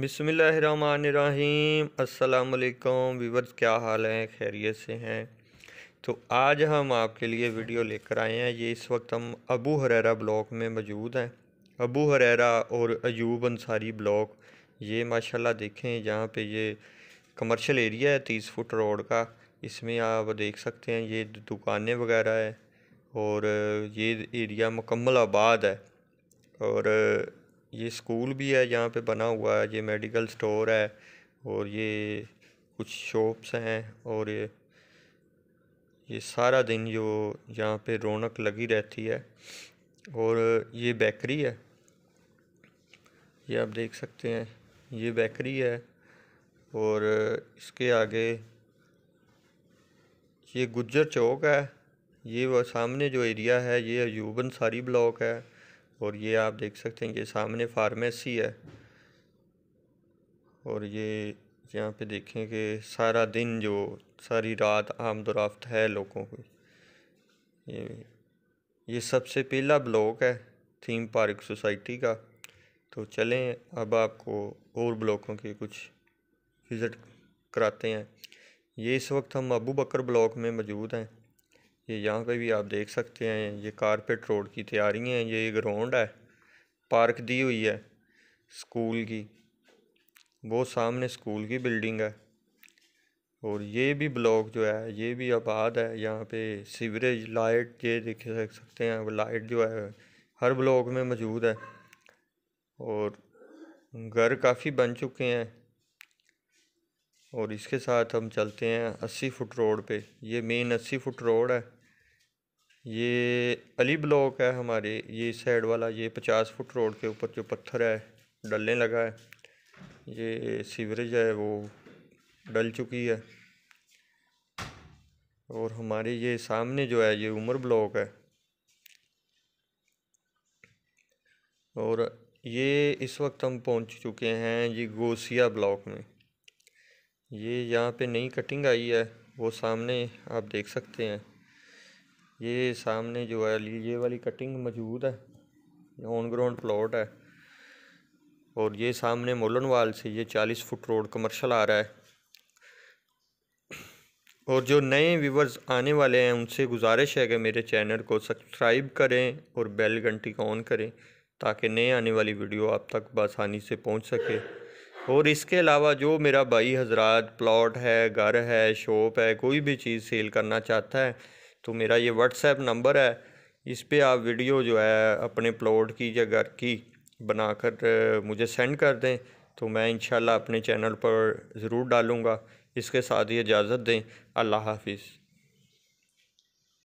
बिसमीम असलकम वीवर्स क्या हाल हैं खैरियत से हैं तो आज हम आपके लिए वीडियो लेकर आए हैं ये इस वक्त हम अबू हरेरा ब्लॉक में मौजूद हैं अबू हरेरा और अयूब अंसारी ब्लॉक ये माशाल्लाह देखें जहाँ पे ये कमर्शियल एरिया है तीस फुट रोड का इसमें आप देख सकते हैं ये दुकानें वगैरह है और ये एरिया मुकम्मल आबाद है और ये स्कूल भी है यहाँ पे बना हुआ है ये मेडिकल स्टोर है और ये कुछ शॉप्स हैं और ये ये सारा दिन जो यहाँ पे रौनक लगी रहती है और ये बेकरी है ये आप देख सकते हैं ये बेकरी है और इसके आगे ये गुज्जर चौक है ये वो सामने जो एरिया है ये अयूबन सारी ब्लॉक है और ये आप देख सकते हैं कि सामने फार्मेसी है और ये यहाँ पे देखें कि सारा दिन जो सारी रात आमदोराफ्त है लोगों को ये ये सबसे पहला ब्लॉक है थीम पार्क सोसाइटी का तो चलें अब आपको और ब्लॉकों के कुछ विज़िट कराते हैं ये इस वक्त हम अबू बकर ब्लॉक में मौजूद हैं ये यहाँ पे भी आप देख सकते हैं ये कारपेट रोड की तैयारी है ये ग्राउंड है पार्क दी हुई है स्कूल की वो सामने स्कूल की बिल्डिंग है और ये भी ब्लॉक जो है ये भी आबाद है यहाँ पे सीवरेज लाइट ये देख सकते हैं लाइट जो है हर ब्लॉक में मौजूद है और घर काफ़ी बन चुके हैं और इसके साथ हम चलते हैं अस्सी फुट रोड पे ये मेन अस्सी फुट रोड है ये अली ब्लॉक है हमारे ये साइड वाला ये पचास फुट रोड के ऊपर जो पत्थर है डलने लगा है ये सीवरेज है वो डल चुकी है और हमारे ये सामने जो है ये उमर ब्लॉक है और ये इस वक्त हम पहुंच चुके हैं ये गोसिया ब्लॉक में ये यहाँ पे नई कटिंग आई है वो सामने आप देख सकते हैं ये सामने जो है ये वाली कटिंग मौजूद है ऑन ग्राउंड प्लॉट है और ये सामने मोलनवाल से ये चालीस फुट रोड कमर्शल आ रहा है और जो नए व्यूवर्स आने वाले हैं उनसे गुजारिश है कि मेरे चैनल को सब्सक्राइब करें और बेल घंटी को ऑन करें ताकि नए आने वाली वीडियो आप तक बसानी से पहुंच सके और इसके अलावा जो मेरा भाई हजरात प्लॉट है घर है शॉप है कोई भी चीज़ सेल करना चाहता है तो मेरा ये व्हाट्सएप नंबर है इस पर आप वीडियो जो है अपने प्लॉट की या घर की बनाकर मुझे सेंड कर दें तो मैं इन अपने चैनल पर ज़रूर डालूँगा इसके साथ ही इजाज़त दें अल्लाह हाफिज़